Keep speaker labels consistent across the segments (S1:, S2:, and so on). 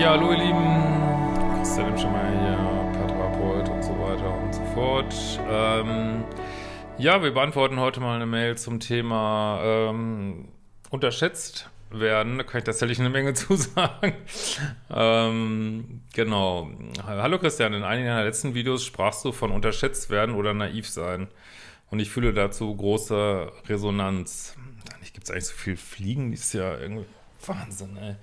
S1: Ja, hallo ihr Lieben. Christian schon mal hier, Patrapold und so weiter und so fort. Ähm, ja, wir beantworten heute mal eine Mail zum Thema ähm, unterschätzt werden. Da kann ich tatsächlich eine Menge zusagen. ähm, genau. Hallo Christian, in einigen deiner letzten Videos sprachst du von unterschätzt werden oder naiv sein. Und ich fühle dazu große Resonanz. Eigentlich gibt es eigentlich so viel Fliegen dieses Jahr. Irgendwie Wahnsinn, ey.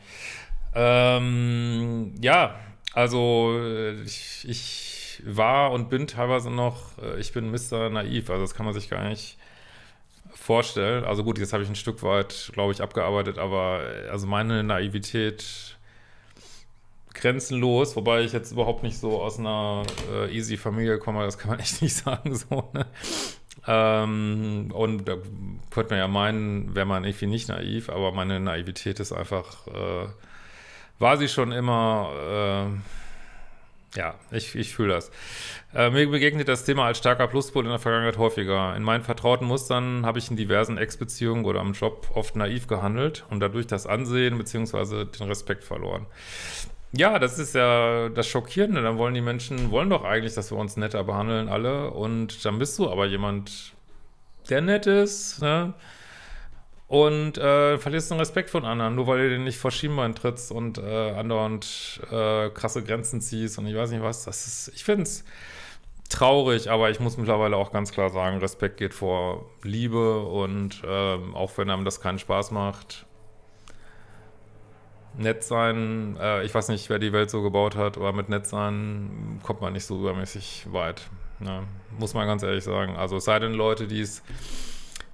S1: Ähm, ja, also äh, ich, ich, war und bin teilweise noch, äh, ich bin Mr. Naiv, also das kann man sich gar nicht vorstellen. Also gut, jetzt habe ich ein Stück weit, glaube ich, abgearbeitet, aber äh, also meine Naivität grenzenlos, wobei ich jetzt überhaupt nicht so aus einer äh, easy Familie komme, das kann man echt nicht sagen so. Ne? Ähm, und da könnte man ja meinen, wäre man irgendwie nicht naiv, aber meine Naivität ist einfach äh, war sie schon immer, äh, ja, ich, ich fühle das. Äh, mir begegnet das Thema als starker Pluspol in der Vergangenheit häufiger. In meinen vertrauten Mustern habe ich in diversen Ex-Beziehungen oder am Job oft naiv gehandelt und dadurch das Ansehen bzw. den Respekt verloren. Ja, das ist ja das Schockierende. Dann wollen die Menschen, wollen doch eigentlich, dass wir uns netter behandeln, alle. Und dann bist du aber jemand, der nett ist, ne? und äh, verlierst den Respekt von anderen, nur weil du den nicht vor Schienbein trittst und äh, andauernd äh, krasse Grenzen ziehst und ich weiß nicht was. Das ist, ich finde es traurig, aber ich muss mittlerweile auch ganz klar sagen, Respekt geht vor Liebe und ähm, auch wenn einem das keinen Spaß macht, nett sein, äh, ich weiß nicht, wer die Welt so gebaut hat, aber mit nett sein kommt man nicht so übermäßig weit. Ne? Muss man ganz ehrlich sagen. Also es sei denn Leute, die es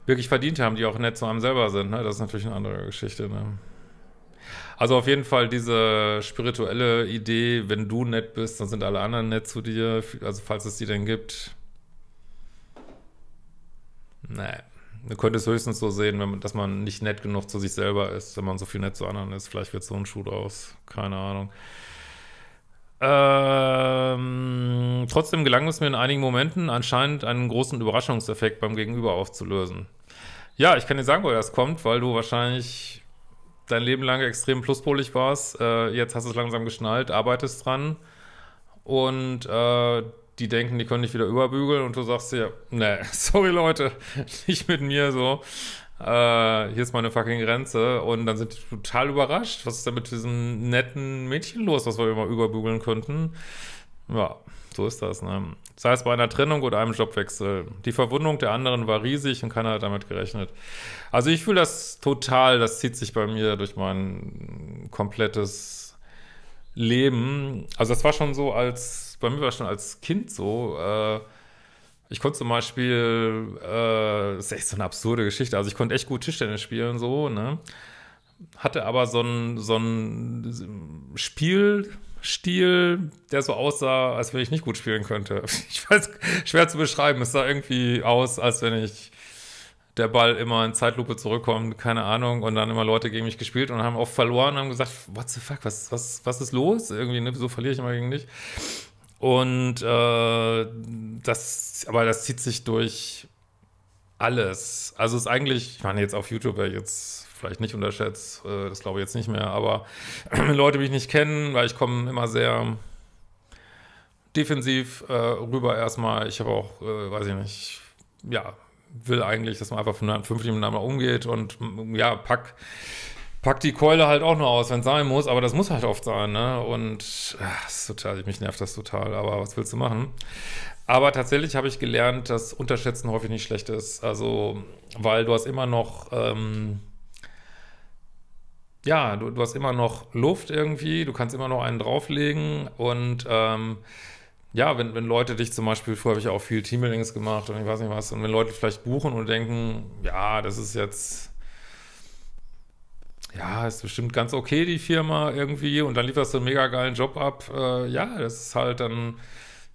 S1: wirklich verdient haben, die auch nett zu einem selber sind. Ne? Das ist natürlich eine andere Geschichte. Ne? Also auf jeden Fall diese spirituelle Idee, wenn du nett bist, dann sind alle anderen nett zu dir. Also falls es die denn gibt. Nee. Du könntest höchstens so sehen, man, dass man nicht nett genug zu sich selber ist, wenn man so viel nett zu anderen ist. Vielleicht wird so ein Schuh draus. Keine Ahnung. Ähm, trotzdem gelang es mir in einigen Momenten anscheinend einen großen Überraschungseffekt beim Gegenüber aufzulösen. Ja, ich kann dir sagen, woher das kommt, weil du wahrscheinlich dein Leben lang extrem pluspolig warst. Äh, jetzt hast du es langsam geschnallt, arbeitest dran und äh, die denken, die können dich wieder überbügeln und du sagst dir, nee, sorry Leute, nicht mit mir so äh, hier ist meine fucking Grenze. Und dann sind die total überrascht, was ist denn mit diesem netten Mädchen los, was wir immer überbügeln könnten. Ja, so ist das. Ne? Sei es bei einer Trennung oder einem Jobwechsel. Die Verwundung der anderen war riesig und keiner hat damit gerechnet. Also ich fühle das total, das zieht sich bei mir durch mein komplettes Leben. Also das war schon so als, bei mir war schon als Kind so, äh, ich konnte zum Beispiel, äh, ist echt so eine absurde Geschichte, also ich konnte echt gut Tischtennis spielen, so, ne? Hatte aber so einen so Spielstil, der so aussah, als wenn ich nicht gut spielen könnte. Ich weiß, schwer zu beschreiben, es sah irgendwie aus, als wenn ich der Ball immer in Zeitlupe zurückkommt, keine Ahnung, und dann immer Leute gegen mich gespielt und haben oft verloren und haben gesagt, what the fuck, was, was, was ist los? Irgendwie, ne, wieso verliere ich immer gegen dich? Und äh, das, aber das zieht sich durch alles. Also ist eigentlich, ich meine, jetzt auf YouTube wäre jetzt vielleicht nicht unterschätzt, äh, das glaube ich jetzt nicht mehr, aber Leute, die mich nicht kennen, weil ich komme immer sehr defensiv äh, rüber erstmal. Ich habe auch, äh, weiß ich nicht, ja, will eigentlich, dass man einfach von fünf Minuten einmal umgeht und ja, pack packt die Keule halt auch nur aus, wenn es sein muss, aber das muss halt oft sein, ne? Und ach, ist total, mich nervt das total, aber was willst du machen? Aber tatsächlich habe ich gelernt, dass Unterschätzen häufig nicht schlecht ist. Also, weil du hast immer noch, ähm, ja, du, du, hast immer noch Luft irgendwie, du kannst immer noch einen drauflegen und ähm, ja, wenn, wenn Leute dich zum Beispiel, früher habe ich auch viel Teambuildings gemacht und ich weiß nicht was, und wenn Leute vielleicht buchen und denken, ja, das ist jetzt ja, ist bestimmt ganz okay, die Firma irgendwie, und dann lieferst du einen mega geilen Job ab. Äh, ja, das ist halt dann,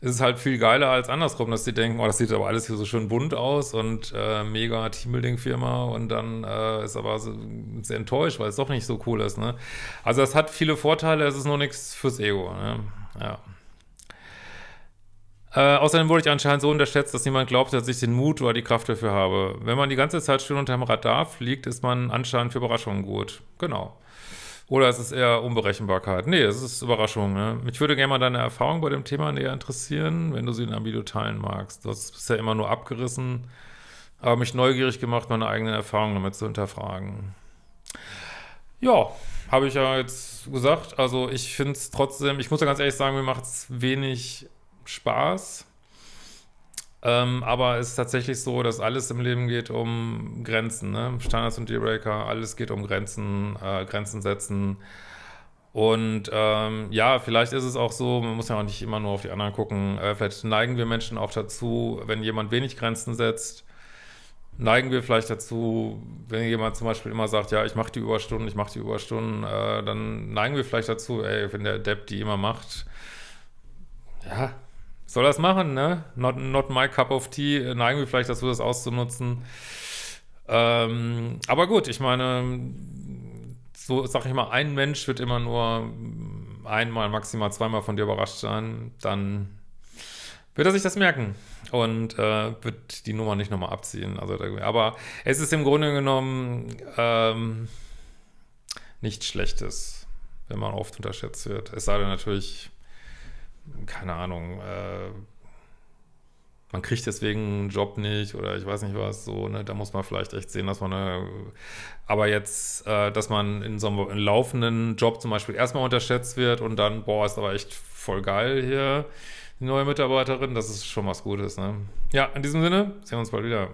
S1: ist es halt viel geiler als andersrum, dass die denken, oh, das sieht aber alles hier so schön bunt aus und äh, mega Teambuilding-Firma und dann äh, ist aber so, sehr enttäuscht, weil es doch nicht so cool ist. Ne? Also, das hat viele Vorteile, es ist nur nichts fürs Ego. Ne? Ja. Äh, außerdem wurde ich anscheinend so unterschätzt, dass niemand glaubte, dass ich den Mut oder die Kraft dafür habe. Wenn man die ganze Zeit schön unter dem Radar fliegt, ist man anscheinend für Überraschungen gut. Genau. Oder ist es eher Unberechenbarkeit? Nee, es ist Überraschung. Ne? Mich würde gerne mal deine Erfahrung bei dem Thema näher interessieren, wenn du sie in einem Video teilen magst. Du hast es ja immer nur abgerissen, aber mich neugierig gemacht, meine eigenen Erfahrungen damit zu hinterfragen. Ja, habe ich ja jetzt gesagt. Also ich finde es trotzdem, ich muss ja ganz ehrlich sagen, mir macht es wenig Spaß. Ähm, aber es ist tatsächlich so, dass alles im Leben geht um Grenzen. Ne? Standards und Dealbreaker, alles geht um Grenzen, äh, Grenzen setzen. Und ähm, ja, vielleicht ist es auch so, man muss ja auch nicht immer nur auf die anderen gucken. Äh, vielleicht neigen wir Menschen auch dazu, wenn jemand wenig Grenzen setzt, neigen wir vielleicht dazu, wenn jemand zum Beispiel immer sagt, ja, ich mache die Überstunden, ich mache die Überstunden, äh, dann neigen wir vielleicht dazu, ey, wenn der Depp die immer macht, ja, soll das machen, ne? Not, not my cup of tea. Neigen wir vielleicht dazu, das auszunutzen. Ähm, aber gut, ich meine, so sag ich mal, ein Mensch wird immer nur einmal, maximal zweimal von dir überrascht sein. Dann wird er sich das merken und äh, wird die Nummer nicht nochmal abziehen. Also, aber es ist im Grunde genommen ähm, nichts Schlechtes, wenn man oft unterschätzt wird. Es sei denn natürlich keine Ahnung, äh, man kriegt deswegen einen Job nicht oder ich weiß nicht was, so, ne, da muss man vielleicht echt sehen, dass man eine, äh, aber jetzt, äh, dass man in so einem laufenden Job zum Beispiel erstmal unterschätzt wird und dann, boah, ist aber echt voll geil hier, die neue Mitarbeiterin, das ist schon was Gutes, ne? Ja, in diesem Sinne, sehen wir uns bald wieder.